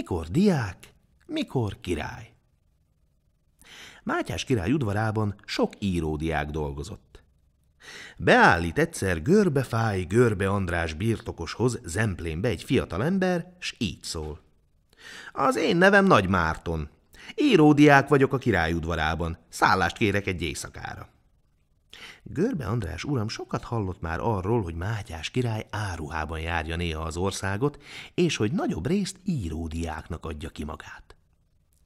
mikor diák, mikor király. Mátyás király udvarában sok íródiák dolgozott. Beállít egyszer görbefáj Görbe András birtokoshoz zemplénbe egy fiatalember, s így szól. Az én nevem Nagy Márton. Íródiák vagyok a király udvarában. Szállást kérek egy éjszakára. Görbe András uram sokat hallott már arról, hogy Mátyás király áruhában járja néha az országot, és hogy nagyobb részt íródiáknak adja ki magát.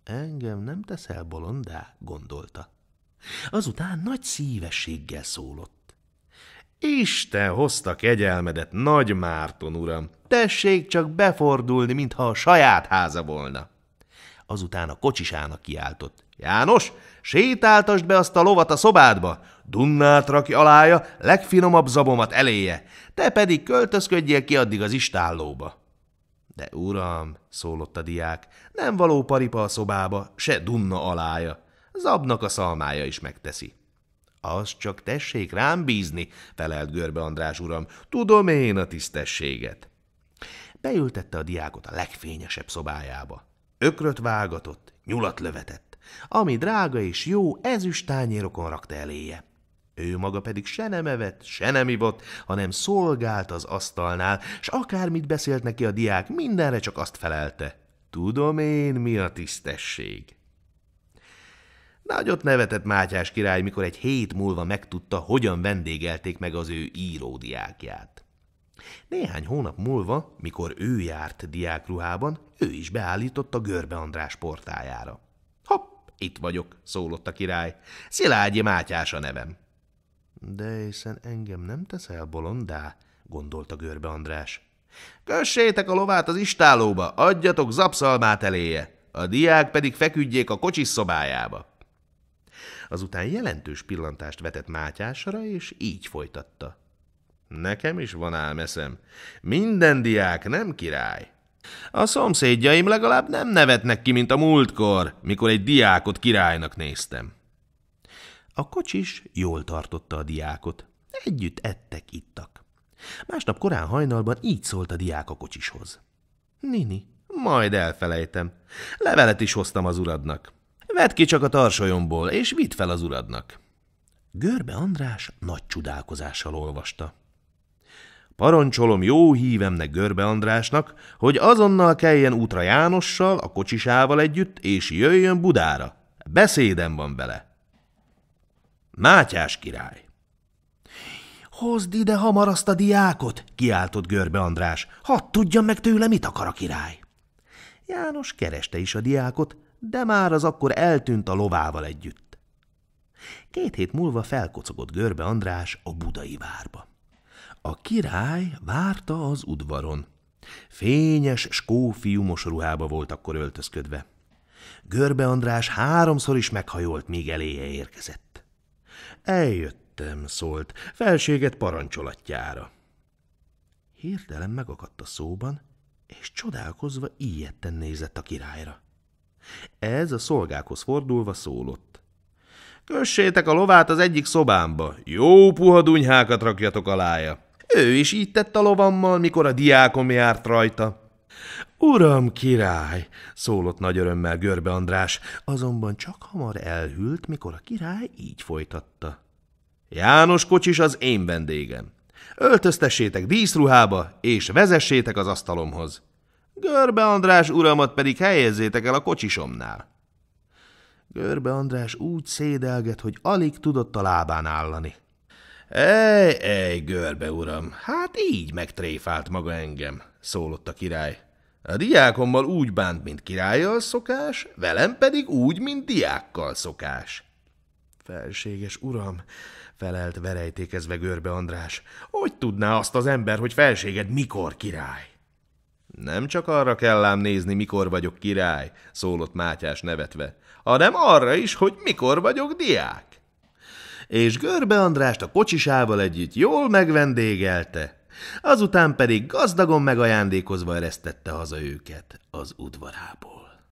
Engem nem teszel bolondá, gondolta. Azután nagy szívességgel szólott. Isten hozta kegyelmedet, Nagy Márton uram! Tessék csak befordulni, mintha a saját háza volna! Azután a kocsisának kiáltott. János, sétáltasd be azt a lovat a szobádba, dunnát rakj alája, legfinomabb zabomat eléje, te pedig költözködjél ki addig az istállóba. De uram, szólott a diák, nem való paripa a szobába, se dunna alája. Zabnak a szalmája is megteszi. Az csak tessék rám bízni, felelt Görbe András uram, tudom én a tisztességet. Beültette a diákot a legfényesebb szobájába. Ökröt vágatott, nyulat lövetett ami drága és jó ezüst tányérokon rakta eléje. Ő maga pedig se nem evett, se nem ivott, hanem szolgált az asztalnál, s akármit beszélt neki a diák, mindenre csak azt felelte. Tudom én, mi a tisztesség. Nagyot nevetett Mátyás király, mikor egy hét múlva megtudta, hogyan vendégelték meg az ő íródiákját. Néhány hónap múlva, mikor ő járt diákruhában, ő is beállított a Görbe András portájára. Itt vagyok, szólott a király. Szilágyi Mátyás a nevem. De hiszen engem nem teszel bolondá, gondolta Görbe András. Kössétek a lovát az istálóba, adjatok zapszalmát eléje, a diák pedig feküdjék a kocsis szobájába. Azután jelentős pillantást vetett Mátyásra, és így folytatta. Nekem is van álmeszem. Minden diák nem király. A szomszédjaim legalább nem nevetnek ki, mint a múltkor, mikor egy diákot királynak néztem. A kocsis jól tartotta a diákot. Együtt ettek, ittak. Másnap korán hajnalban így szólt a diák a kocsishoz. Nini, majd elfelejtem. Levelet is hoztam az uradnak. Vedd ki csak a tarsolyomból, és vidd fel az uradnak. Görbe András nagy csodálkozással olvasta. Parancsolom jó hívemnek Görbe Andrásnak, hogy azonnal keljen útra Jánossal, a kocsisával együtt, és jöjjön Budára. Beszédem van vele. Mátyás király. Hozd ide hamar azt a diákot, kiáltott Görbe András. Hadd tudja meg tőle, mit akar a király. János kereste is a diákot, de már az akkor eltűnt a lovával együtt. Két hét múlva felkocogott Görbe András a budai várba. A király várta az udvaron. Fényes, skófiumos ruhába volt akkor öltözködve. Görbe András háromszor is meghajolt, míg eléje érkezett. Eljöttem, szólt, felséget parancsolatjára. Hirtelen megakadt a szóban, és csodálkozva ilyetten nézett a királyra. Ez a szolgákhoz fordulva szólott. Kössétek a lovát az egyik szobámba, jó puha dunyhákat rakjatok alája. Ő is így tett a lovammal, mikor a diákom járt rajta. Uram király, szólott nagy örömmel Görbe András, azonban csak hamar elhűlt, mikor a király így folytatta. János kocsis az én vendégem. Öltöztessétek díszruhába, és vezessétek az asztalomhoz. Görbe András uramat pedig helyezzétek el a kocsisomnál. Görbe András úgy szédelget, hogy alig tudott a lábán állani. Ej, ej, görbe uram, hát így megtréfált maga engem, szólott a király. A diákommal úgy bánt, mint királlyal szokás, velem pedig úgy, mint diákkal szokás. Felséges uram, felelt verejtékezve Görbe András, hogy tudná azt az ember, hogy felséged mikor király? Nem csak arra kell ám nézni, mikor vagyok király, szólott Mátyás nevetve, hanem arra is, hogy mikor vagyok diák és Görbe Andrást a kocsisával együtt jól megvendégelte. Azután pedig gazdagon megajándékozva eresztette haza őket az udvarából.